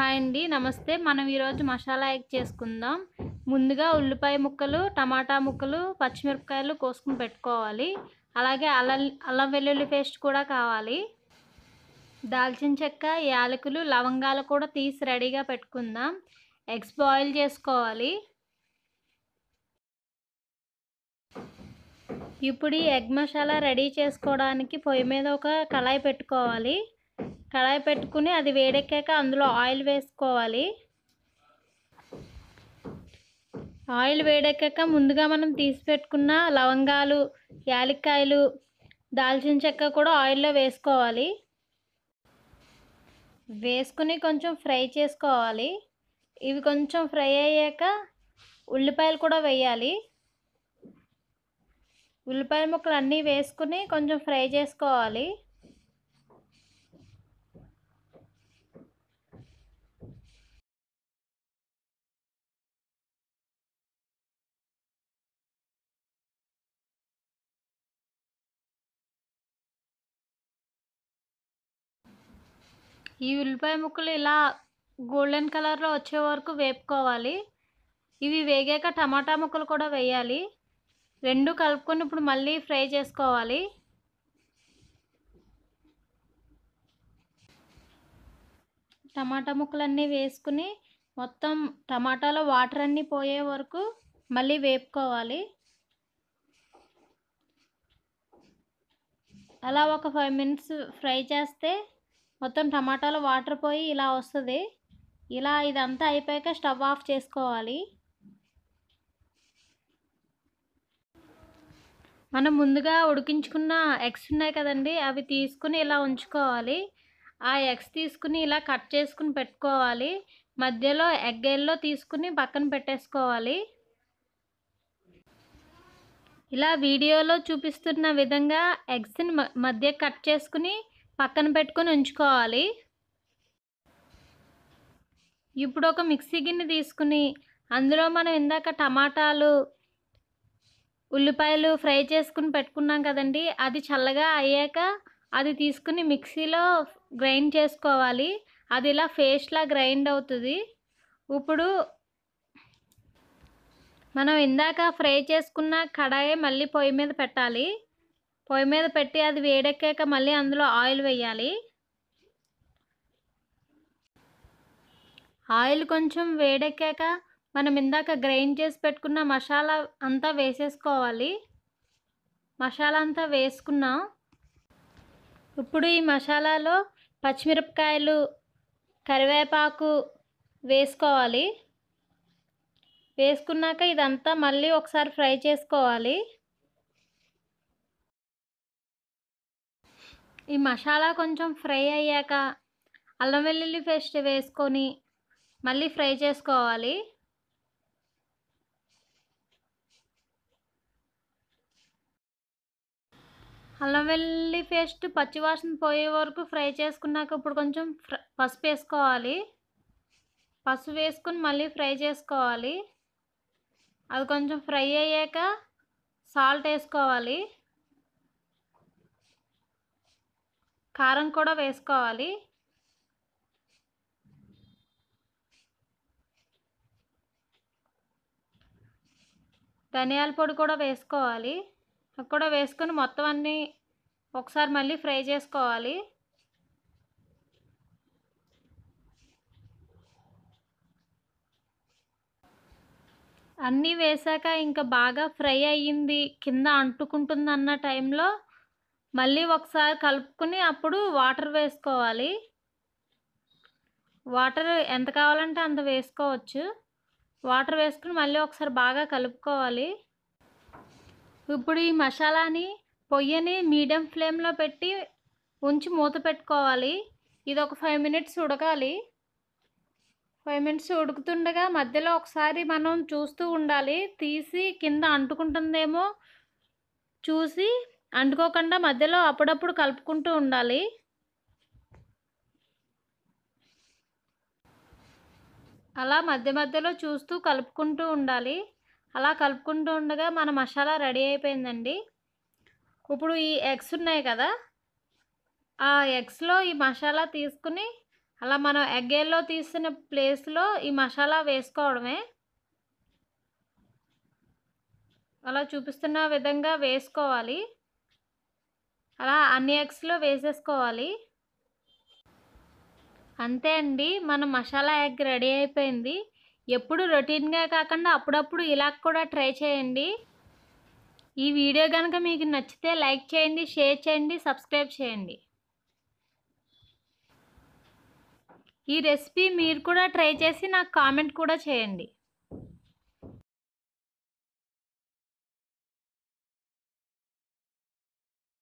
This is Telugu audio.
హాయ్ అండి నమస్తే మనం ఈరోజు మసాలా ఎగ్ చేసుకుందాం ముందుగా ఉల్లిపాయ ముక్కలు టమాటా ముక్కలు పచ్చిమిరపకాయలు కోసుకుని పెట్టుకోవాలి అలాగే అల్ల అల్లం వెల్లుల్లి పేస్ట్ కూడా కావాలి దాల్చిన చెక్క యాలకులు లవంగాలు కూడా తీసి రెడీగా పెట్టుకుందాం ఎగ్స్ బాయిల్ చేసుకోవాలి ఇప్పుడు ఈ ఎగ్ మసాలా రెడీ చేసుకోవడానికి పొయ్యి మీద ఒక కళాయి పెట్టుకోవాలి కడాయి పెట్టుకుని అది వేడెక్కాక అందులో ఆయిల్ వేసుకోవాలి ఆయిల్ వేడెక్కాక ముందుగా మనం తీసి పెట్టుకున్న లవంగాలు యాలక్కాయలు దాల్చిన చెక్క కూడా ఆయిల్లో వేసుకోవాలి వేసుకుని కొంచెం ఫ్రై చేసుకోవాలి ఇవి కొంచెం ఫ్రై అయ్యాక ఉల్లిపాయలు కూడా వేయాలి ఉల్లిపాయ ముక్కలు అన్నీ వేసుకుని కొంచెం ఫ్రై చేసుకోవాలి ఈ ఉల్లిపాయ ముక్కలు ఇలా గోల్డెన్ కలర్లో వచ్చే వరకు వేపుకోవాలి ఇవి వేగాక టమాటా ముక్కలు కూడా వేయాలి రెండు కలుపుకొని ఇప్పుడు మళ్ళీ ఫ్రై చేసుకోవాలి టమాటా ముక్కలన్నీ వేసుకుని మొత్తం టమాటాలో వాటర్ అన్నీ పోయే వరకు మళ్ళీ వేపుకోవాలి అలా ఒక ఫైవ్ మినిట్స్ ఫ్రై చేస్తే మొత్తం టమాటాలో వాటర్ పోయి ఇలా వస్తుంది ఇలా ఇదంతా అయిపోయాక స్టవ్ ఆఫ్ చేసుకోవాలి మనం ముందుగా ఉడికించుకున్న ఎగ్స్ ఉన్నాయి కదండి అవి తీసుకుని ఇలా ఉంచుకోవాలి ఆ ఎగ్స్ తీసుకుని ఇలా కట్ చేసుకుని పెట్టుకోవాలి మధ్యలో ఎగ్గేల్లో తీసుకుని పక్కన పెట్టేసుకోవాలి ఇలా వీడియోలో చూపిస్తున్న విధంగా ఎగ్స్ని మధ్య కట్ చేసుకుని పక్కన పెట్టుకొని ఉంచుకోవాలి ఇప్పుడు ఒక మిక్సీ గిన్నె తీసుకుని అందులో మనం ఇందాక టమాటాలు ఉల్లిపాయలు ఫ్రై చేసుకుని పెట్టుకున్నాం కదండి అది చల్లగా అయ్యాక అది తీసుకుని మిక్సీలో గ్రైండ్ చేసుకోవాలి అది ఇలా ఫేస్లా గ్రైండ్ అవుతుంది ఇప్పుడు మనం ఇందాక ఫ్రై చేసుకున్న కడాయి మళ్ళీ పొయ్యి మీద పెట్టాలి పొయ్యి మీద పెట్టి అది వేడెక్కాక మళ్ళీ అందులో ఆయిల్ వేయాలి ఆయిల్ కొంచెం వేడెక్కాక మనం ఇందాక గ్రైండ్ చేసి పెట్టుకున్న మసాలా అంతా వేసేసుకోవాలి మసాలా అంతా వేసుకున్నాం ఇప్పుడు ఈ మసాలాలో పచ్చిమిరపకాయలు కరివేపాకు వేసుకోవాలి వేసుకున్నాక ఇదంతా మళ్ళీ ఒకసారి ఫ్రై చేసుకోవాలి ఈ మసాలా కొంచెం ఫ్రై అయ్యాక అల్లం వెల్లుల్లి పేస్ట్ వేసుకొని మళ్ళీ ఫ్రై చేసుకోవాలి అల్లం వెల్లుల్లి పేస్ట్ పచ్చివాసన పోయే వరకు ఫ్రై చేసుకున్నాక ఇప్పుడు కొంచెం పసుపు వేసుకోవాలి పసుపు వేసుకుని మళ్ళీ ఫ్రై చేసుకోవాలి అది కొంచెం ఫ్రై అయ్యాక సాల్ట్ వేసుకోవాలి కారం కూడా వేసుకోవాలి ధనియాల పొడి కూడా వేసుకోవాలి అది కూడా వేసుకొని మొత్తం అన్నీ ఒకసారి మళ్ళీ ఫ్రై చేసుకోవాలి అన్నీ వేసాక ఇంకా బాగా ఫ్రై అయ్యింది కింద అంటుకుంటుంది అన్న టైంలో మళ్ళీ ఒకసారి కలుపుకుని అప్పుడు వాటర్ వేసుకోవాలి వాటర్ ఎంత కావాలంటే అంత వేసుకోవచ్చు వాటర్ వేసుకుని మళ్ళీ ఒకసారి బాగా కలుపుకోవాలి ఇప్పుడు ఈ మసాలాని పొయ్యిని మీడియం ఫ్లేమ్లో పెట్టి ఉంచి మూత పెట్టుకోవాలి ఇది ఒక ఫైవ్ మినిట్స్ ఉడకాలి ఫైవ్ మినిట్స్ ఉడుకుతుండగా మధ్యలో ఒకసారి మనం చూస్తూ ఉండాలి తీసి కింద అంటుకుంటుందేమో చూసి అంటుకోకుండా మధ్యలో అప్పుడప్పుడు కలుపుకుంటూ ఉండాలి అలా మధ్య మధ్యలో చూస్తూ కలుపుకుంటూ ఉండాలి అలా కలుపుకుంటూ ఉండగా మన మసాలా రెడీ అయిపోయిందండి ఇప్పుడు ఈ ఎగ్స్ ఉన్నాయి కదా ఆ ఎగ్స్లో ఈ మసాలా తీసుకుని అలా మనం ఎగ్గేల్లో తీసిన ప్లేస్లో ఈ మసాలా వేసుకోవడమే అలా చూపిస్తున్న విధంగా వేసుకోవాలి అలా అన్ని ఎగ్స్లో వేసేసుకోవాలి అంతే అండి మన మసాలా ఎగ్ రెడీ అయిపోయింది ఎప్పుడు రొటీన్గా కాకుండా అప్పుడప్పుడు ఇలా కూడా ట్రై చేయండి ఈ వీడియో కనుక మీకు నచ్చితే లైక్ చేయండి షేర్ చేయండి సబ్స్క్రైబ్ చేయండి ఈ రెసిపీ మీరు కూడా ట్రై చేసి నాకు కామెంట్ కూడా చేయండి